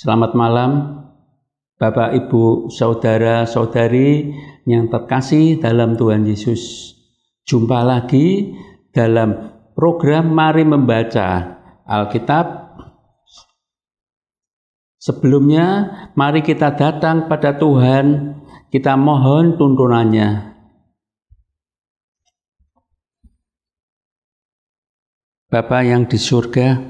Selamat malam, Bapak, Ibu, Saudara, Saudari yang terkasih dalam Tuhan Yesus. Jumpa lagi dalam program Mari Membaca Alkitab. Sebelumnya, mari kita datang pada Tuhan, kita mohon tuntunannya. Bapak yang di surga,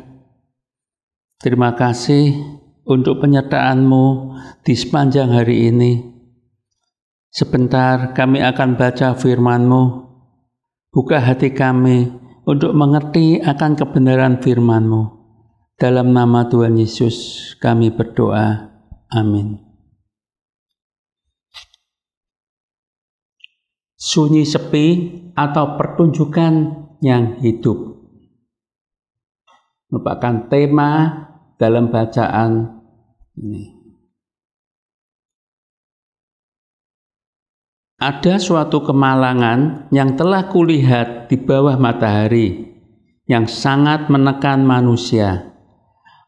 terima kasih untuk penyertaanmu di sepanjang hari ini. Sebentar kami akan baca Firmanmu. Buka hati kami untuk mengerti akan kebenaran Firmanmu. Dalam nama Tuhan Yesus kami berdoa. Amin. Sunyi sepi atau pertunjukan yang hidup merupakan tema dalam bacaan ini. Ada suatu kemalangan yang telah kulihat di bawah matahari yang sangat menekan manusia.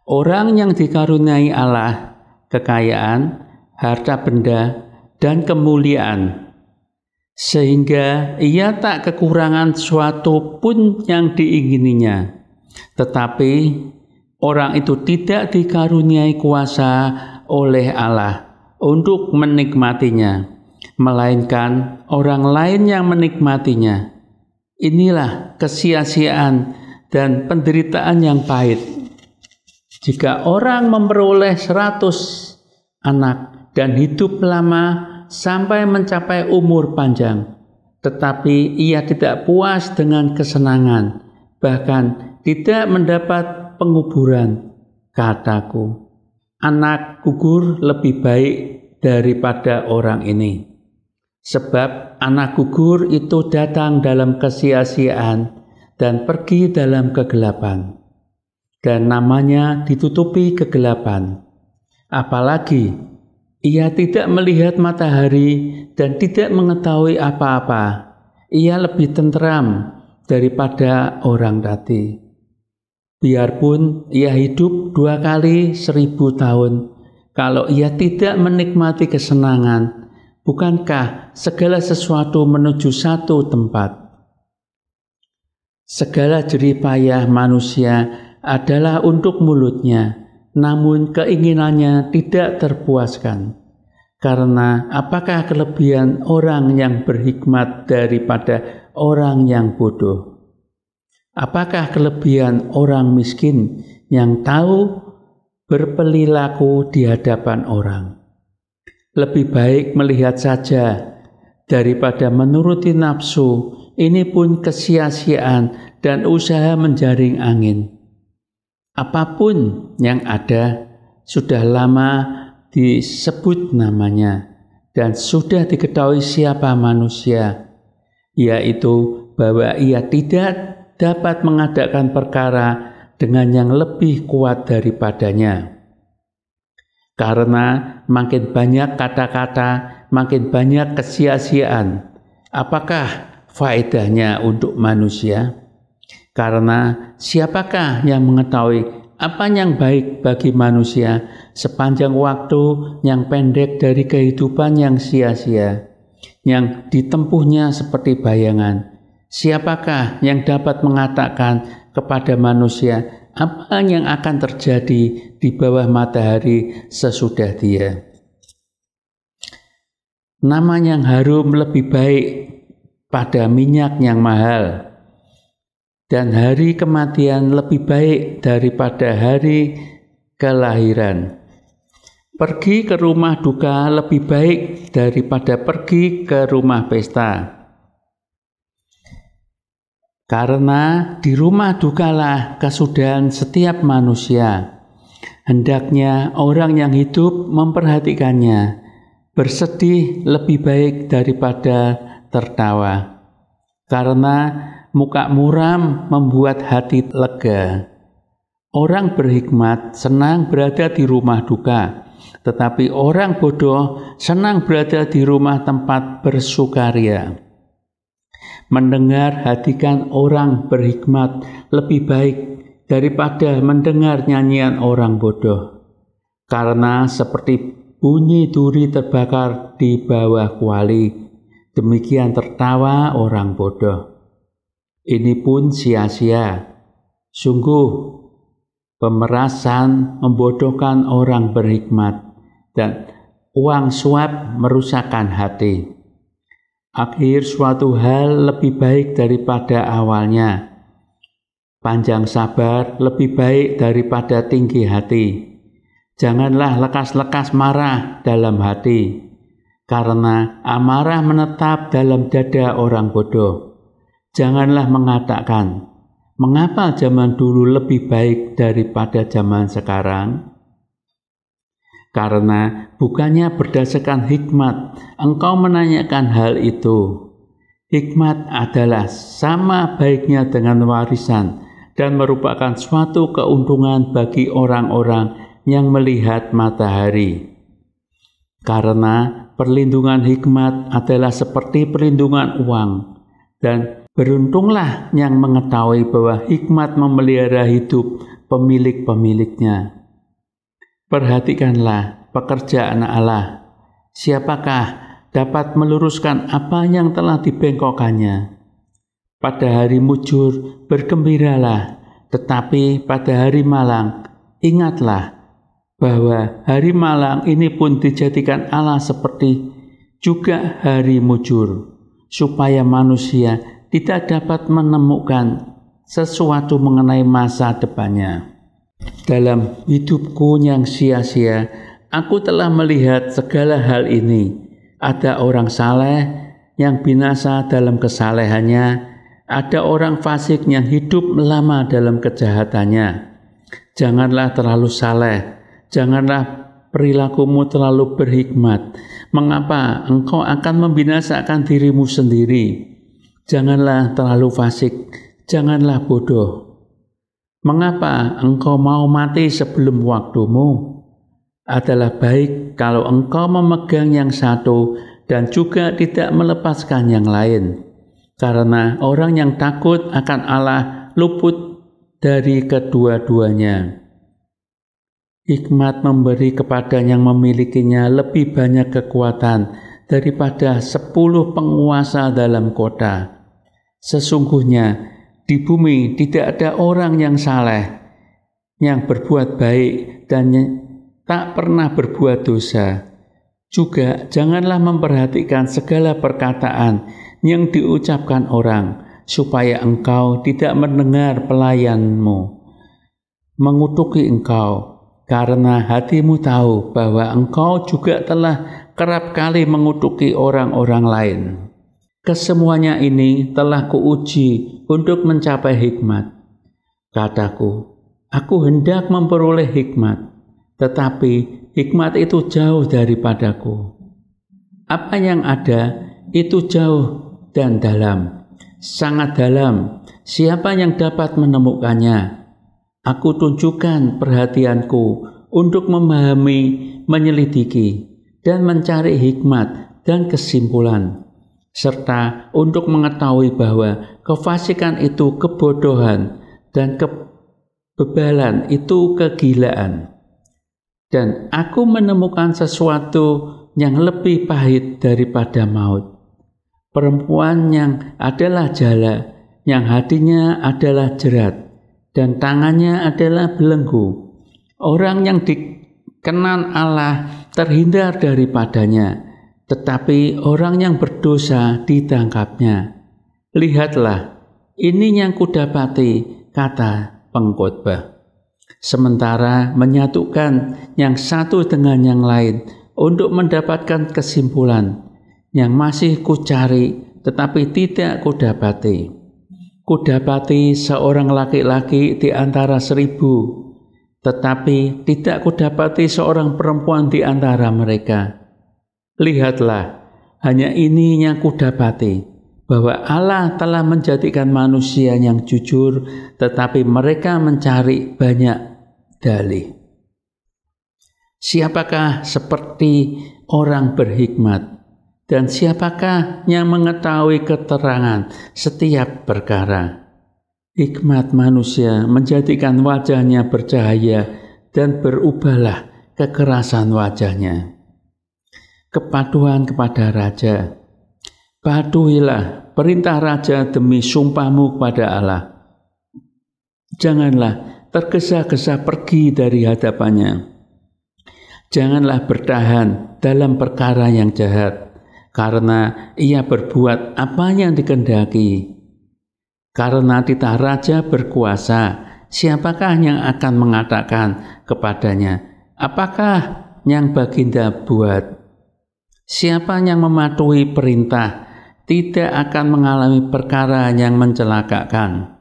Orang yang dikaruniai Allah, kekayaan, harta benda, dan kemuliaan, sehingga ia tak kekurangan suatu pun yang diingininya, tetapi orang itu tidak dikaruniai kuasa oleh Allah untuk menikmatinya, melainkan orang lain yang menikmatinya. Inilah kesia-siaan dan penderitaan yang pahit. Jika orang memperoleh seratus anak dan hidup lama sampai mencapai umur panjang, tetapi ia tidak puas dengan kesenangan, bahkan tidak mendapat penguburan, kataku. Anak gugur lebih baik daripada orang ini. Sebab anak gugur itu datang dalam kesia-siaan dan pergi dalam kegelapan. Dan namanya ditutupi kegelapan. Apalagi ia tidak melihat matahari dan tidak mengetahui apa-apa. Ia lebih tentram daripada orang tadi. Biarpun ia hidup dua kali seribu tahun, kalau ia tidak menikmati kesenangan, bukankah segala sesuatu menuju satu tempat? Segala jeripayah manusia adalah untuk mulutnya, namun keinginannya tidak terpuaskan. Karena apakah kelebihan orang yang berhikmat daripada orang yang bodoh? Apakah kelebihan orang miskin yang tahu berperilaku di hadapan orang? Lebih baik melihat saja daripada menuruti nafsu. Ini pun kesia-siaan dan usaha menjaring angin. Apapun yang ada sudah lama disebut namanya dan sudah diketahui siapa manusia, yaitu bahwa ia tidak dapat mengadakan perkara dengan yang lebih kuat daripadanya. Karena makin banyak kata-kata, makin banyak kesia-siaan. Apakah faedahnya untuk manusia? Karena siapakah yang mengetahui apa yang baik bagi manusia sepanjang waktu yang pendek dari kehidupan yang sia-sia, yang ditempuhnya seperti bayangan, Siapakah yang dapat mengatakan kepada manusia apa yang akan terjadi di bawah matahari sesudah dia? Nama yang harum lebih baik pada minyak yang mahal, dan hari kematian lebih baik daripada hari kelahiran. Pergi ke rumah duka lebih baik daripada pergi ke rumah pesta karena di rumah dukalah kesudahan setiap manusia. Hendaknya orang yang hidup memperhatikannya, bersedih lebih baik daripada tertawa. Karena muka muram membuat hati lega. Orang berhikmat senang berada di rumah duka, tetapi orang bodoh senang berada di rumah tempat bersukaria. Mendengar hatikan orang berhikmat lebih baik daripada mendengar nyanyian orang bodoh. Karena seperti bunyi duri terbakar di bawah kuali, demikian tertawa orang bodoh. Ini pun sia-sia. Sungguh, pemerasan membodohkan orang berhikmat dan uang suap merusakkan hati. Akhir suatu hal lebih baik daripada awalnya. Panjang sabar lebih baik daripada tinggi hati. Janganlah lekas-lekas marah dalam hati, karena amarah menetap dalam dada orang bodoh. Janganlah mengatakan, "Mengapa zaman dulu lebih baik daripada zaman sekarang?" karena bukannya berdasarkan hikmat engkau menanyakan hal itu. Hikmat adalah sama baiknya dengan warisan dan merupakan suatu keuntungan bagi orang-orang yang melihat matahari. Karena perlindungan hikmat adalah seperti perlindungan uang dan beruntunglah yang mengetahui bahwa hikmat memelihara hidup pemilik-pemiliknya. Perhatikanlah pekerjaan Allah. Siapakah dapat meluruskan apa yang telah dibengkokkannya? Pada hari mujur bergembiralah, tetapi pada hari malang ingatlah bahwa hari malang ini pun dijadikan Allah seperti juga hari mujur, supaya manusia tidak dapat menemukan sesuatu mengenai masa depannya. Dalam hidupku yang sia-sia, aku telah melihat segala hal ini. Ada orang saleh yang binasa dalam kesalehannya, ada orang fasik yang hidup lama dalam kejahatannya. Janganlah terlalu saleh, janganlah perilakumu terlalu berhikmat. Mengapa engkau akan membinasakan dirimu sendiri? Janganlah terlalu fasik, janganlah bodoh, Mengapa engkau mau mati sebelum waktumu? Adalah baik kalau engkau memegang yang satu dan juga tidak melepaskan yang lain. Karena orang yang takut akan Allah luput dari kedua-duanya. Hikmat memberi kepada yang memilikinya lebih banyak kekuatan daripada sepuluh penguasa dalam kota. Sesungguhnya di bumi tidak ada orang yang saleh yang berbuat baik dan tak pernah berbuat dosa. Juga janganlah memperhatikan segala perkataan yang diucapkan orang, supaya engkau tidak mendengar pelayanmu mengutuki engkau, karena hatimu tahu bahwa engkau juga telah kerap kali mengutuki orang-orang lain. Kesemuanya ini telah kuuji untuk mencapai hikmat. Kataku, aku hendak memperoleh hikmat, tetapi hikmat itu jauh daripadaku. Apa yang ada itu jauh dan dalam, sangat dalam. Siapa yang dapat menemukannya? Aku tunjukkan perhatianku untuk memahami, menyelidiki, dan mencari hikmat dan kesimpulan serta untuk mengetahui bahwa kefasikan itu kebodohan dan kebebalan itu kegilaan. Dan aku menemukan sesuatu yang lebih pahit daripada maut. Perempuan yang adalah jala, yang hatinya adalah jerat, dan tangannya adalah belenggu. Orang yang dikenan Allah terhindar daripadanya, tetapi orang yang berdosa ditangkapnya. Lihatlah, ini yang kudapati, kata pengkhotbah. Sementara menyatukan yang satu dengan yang lain untuk mendapatkan kesimpulan yang masih kucari tetapi tidak kudapati. Kudapati seorang laki-laki di antara seribu, tetapi tidak kudapati seorang perempuan di antara mereka. Lihatlah, hanya ini yang kudapati, bahwa Allah telah menjadikan manusia yang jujur, tetapi mereka mencari banyak dalih. Siapakah seperti orang berhikmat, dan siapakah yang mengetahui keterangan setiap perkara? Hikmat manusia menjadikan wajahnya bercahaya dan berubahlah kekerasan wajahnya kepatuhan kepada raja. Patuhilah perintah raja demi sumpahmu kepada Allah. Janganlah tergesa-gesa pergi dari hadapannya. Janganlah bertahan dalam perkara yang jahat, karena ia berbuat apa yang dikendaki. Karena titah raja berkuasa, siapakah yang akan mengatakan kepadanya, "Apakah yang Baginda buat?" Siapa yang mematuhi perintah tidak akan mengalami perkara yang mencelakakan,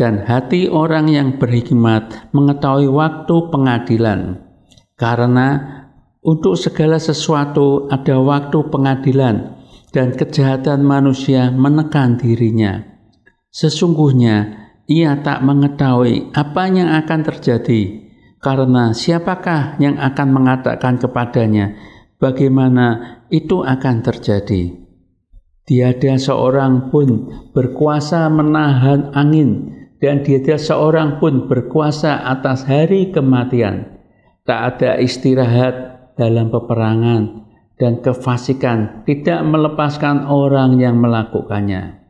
dan hati orang yang berhikmat mengetahui waktu pengadilan, karena untuk segala sesuatu ada waktu pengadilan, dan kejahatan manusia menekan dirinya. Sesungguhnya ia tak mengetahui apa yang akan terjadi, karena siapakah yang akan mengatakan kepadanya, bagaimana itu akan terjadi. Tiada seorang pun berkuasa menahan angin, dan tiada seorang pun berkuasa atas hari kematian. Tak ada istirahat dalam peperangan, dan kefasikan tidak melepaskan orang yang melakukannya.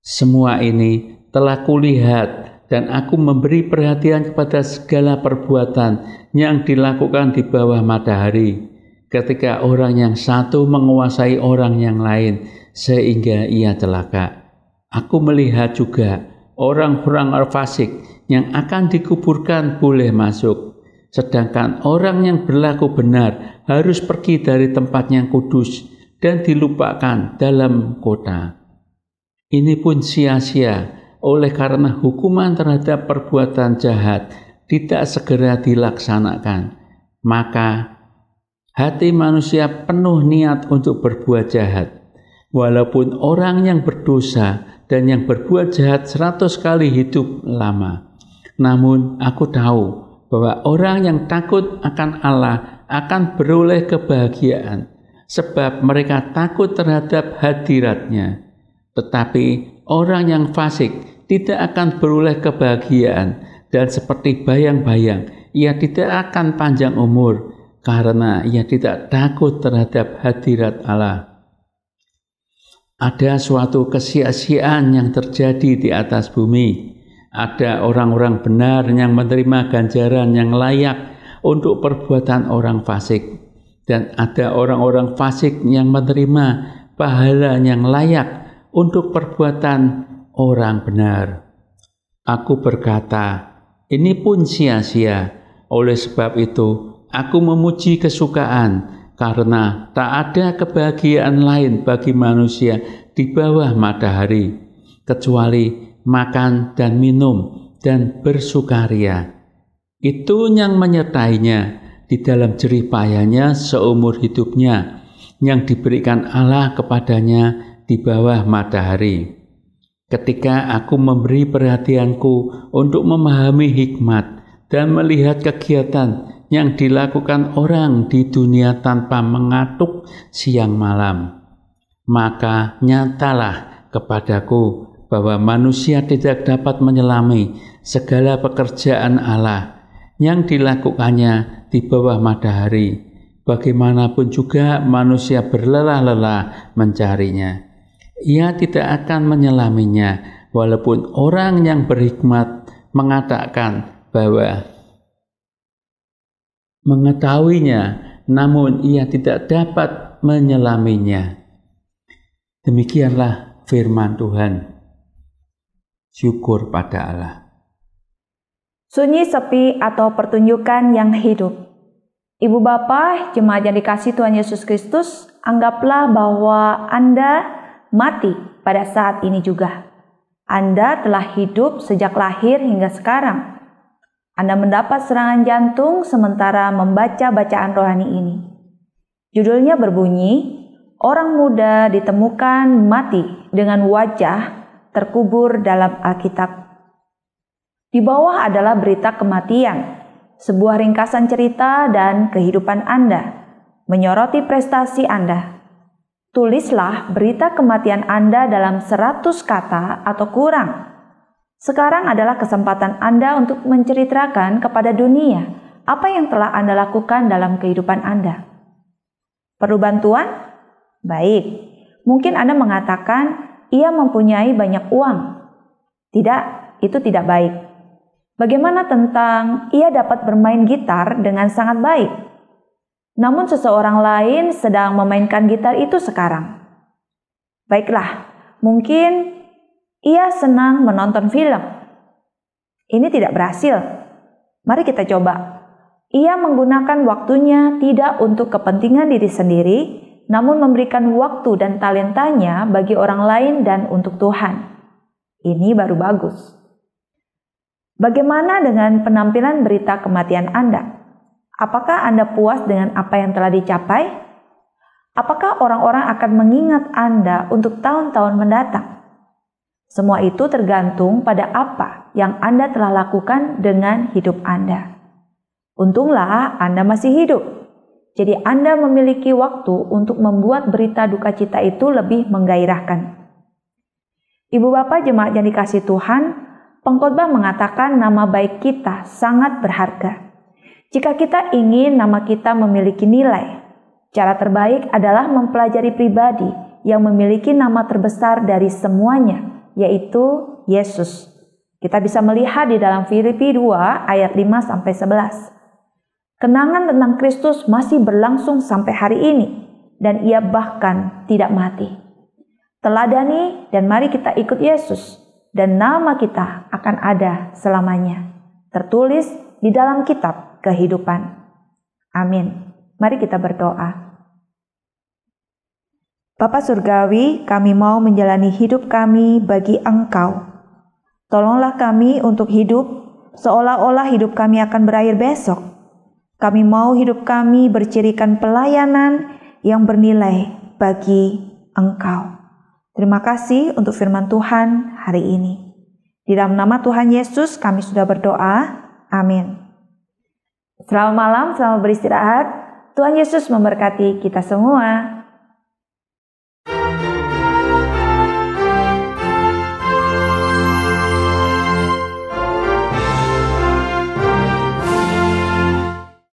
Semua ini telah kulihat dan aku memberi perhatian kepada segala perbuatan yang dilakukan di bawah matahari ketika orang yang satu menguasai orang yang lain sehingga ia celaka. Aku melihat juga orang-orang fasik yang akan dikuburkan boleh masuk, sedangkan orang yang berlaku benar harus pergi dari tempat yang kudus dan dilupakan dalam kota. Ini pun sia-sia oleh karena hukuman terhadap perbuatan jahat tidak segera dilaksanakan. Maka Hati manusia penuh niat untuk berbuat jahat. Walaupun orang yang berdosa dan yang berbuat jahat seratus kali hidup lama. Namun aku tahu bahwa orang yang takut akan Allah akan beroleh kebahagiaan sebab mereka takut terhadap hadiratnya. Tetapi orang yang fasik tidak akan beroleh kebahagiaan dan seperti bayang-bayang ia tidak akan panjang umur karena ia tidak takut terhadap hadirat Allah. Ada suatu kesia-siaan yang terjadi di atas bumi. Ada orang-orang benar yang menerima ganjaran yang layak untuk perbuatan orang fasik. Dan ada orang-orang fasik yang menerima pahala yang layak untuk perbuatan orang benar. Aku berkata, ini pun sia-sia. Oleh sebab itu, Aku memuji kesukaan karena tak ada kebahagiaan lain bagi manusia di bawah matahari kecuali makan dan minum dan bersukaria. Itu yang menyertainya di dalam jerih payahnya seumur hidupnya yang diberikan Allah kepadanya di bawah matahari. Ketika aku memberi perhatianku untuk memahami hikmat dan melihat kegiatan yang dilakukan orang di dunia tanpa mengatuk siang malam. Maka nyatalah kepadaku bahwa manusia tidak dapat menyelami segala pekerjaan Allah yang dilakukannya di bawah matahari. Bagaimanapun juga manusia berlelah-lelah mencarinya. Ia tidak akan menyelaminya walaupun orang yang berhikmat mengatakan bahwa mengetahuinya, namun ia tidak dapat menyelaminya. Demikianlah firman Tuhan. Syukur pada Allah. Sunyi sepi atau pertunjukan yang hidup. Ibu bapak, jemaat yang dikasih Tuhan Yesus Kristus, anggaplah bahwa Anda mati pada saat ini juga. Anda telah hidup sejak lahir hingga sekarang anda mendapat serangan jantung sementara membaca bacaan rohani ini. Judulnya berbunyi, Orang muda ditemukan mati dengan wajah terkubur dalam Alkitab. Di bawah adalah berita kematian, sebuah ringkasan cerita dan kehidupan Anda, menyoroti prestasi Anda. Tulislah berita kematian Anda dalam 100 kata atau kurang sekarang adalah kesempatan Anda untuk menceritakan kepada dunia apa yang telah Anda lakukan dalam kehidupan Anda. Perlu bantuan? Baik, mungkin Anda mengatakan ia mempunyai banyak uang. Tidak, itu tidak baik. Bagaimana tentang ia dapat bermain gitar dengan sangat baik? Namun seseorang lain sedang memainkan gitar itu sekarang. Baiklah, mungkin ia senang menonton film. Ini tidak berhasil. Mari kita coba. Ia menggunakan waktunya tidak untuk kepentingan diri sendiri, namun memberikan waktu dan talentanya bagi orang lain dan untuk Tuhan. Ini baru bagus. Bagaimana dengan penampilan berita kematian Anda? Apakah Anda puas dengan apa yang telah dicapai? Apakah orang-orang akan mengingat Anda untuk tahun-tahun mendatang? Semua itu tergantung pada apa yang Anda telah lakukan dengan hidup Anda. Untunglah Anda masih hidup. Jadi Anda memiliki waktu untuk membuat berita duka cita itu lebih menggairahkan. Ibu bapak jemaat yang dikasih Tuhan, pengkhotbah mengatakan nama baik kita sangat berharga. Jika kita ingin nama kita memiliki nilai, cara terbaik adalah mempelajari pribadi yang memiliki nama terbesar dari semuanya – yaitu Yesus. Kita bisa melihat di dalam Filipi 2 ayat 5 sampai 11. Kenangan tentang Kristus masih berlangsung sampai hari ini dan ia bahkan tidak mati. Teladani dan mari kita ikut Yesus dan nama kita akan ada selamanya. Tertulis di dalam kitab kehidupan. Amin. Mari kita berdoa. Bapa Surgawi, kami mau menjalani hidup kami bagi Engkau. Tolonglah kami untuk hidup seolah-olah hidup kami akan berakhir besok. Kami mau hidup kami bercirikan pelayanan yang bernilai bagi Engkau. Terima kasih untuk firman Tuhan hari ini. Di dalam nama Tuhan Yesus kami sudah berdoa. Amin. Selamat malam, selamat beristirahat. Tuhan Yesus memberkati kita semua.